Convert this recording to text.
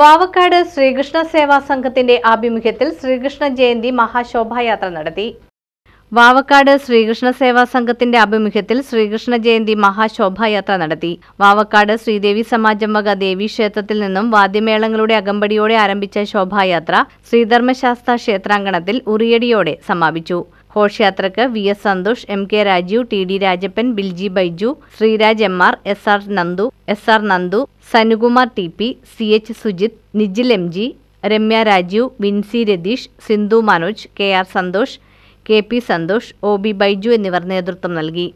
വാവക്കാട് ശ്രീകൃഷ്ണ സേവാ സംഘത്തിന്റെ ആഭിമുഖ്യത്തിൽ ശ്രീകൃഷ്ണ ജയന്തി മഹാശോഭായാത്ര നടത്തി വാവക്കാട് ശ്രീകൃഷ്ണ സേവാ സംഘത്തിന്റെ ആഭിമുഖ്യത്തിൽ ശ്രീകൃഷ്ണ ജയന്തി മഹാശോഭായാത്ര നടത്തി വാവക്കാട് ശ്രീദേവി സമാജം വക ക്ഷേത്രത്തിൽ നിന്നും വാദ്യമേളങ്ങളുടെ അകമ്പടിയോടെ ആരംഭിച്ച ശോഭായാത്ര ശ്രീധർമ്മശാസ്ത്ര ക്ഷേത്രാങ്കണത്തിൽ ഉറിയടിയോടെ സമാപിച്ചു ഘോഷയാത്രക്ക് V S Santhosh M K Rajeev T D Rajappan Bilji Baiju Sreeraj M R S R Nandu S R Nandu Sanukumar T P C H Sujith Nijil M G Ramya Rajeev Vincy Ratheesh Sindhu Manoj K R Santhosh K P Santhosh O B Baiju എന്നിവർ നേതൃത്വം നൽകി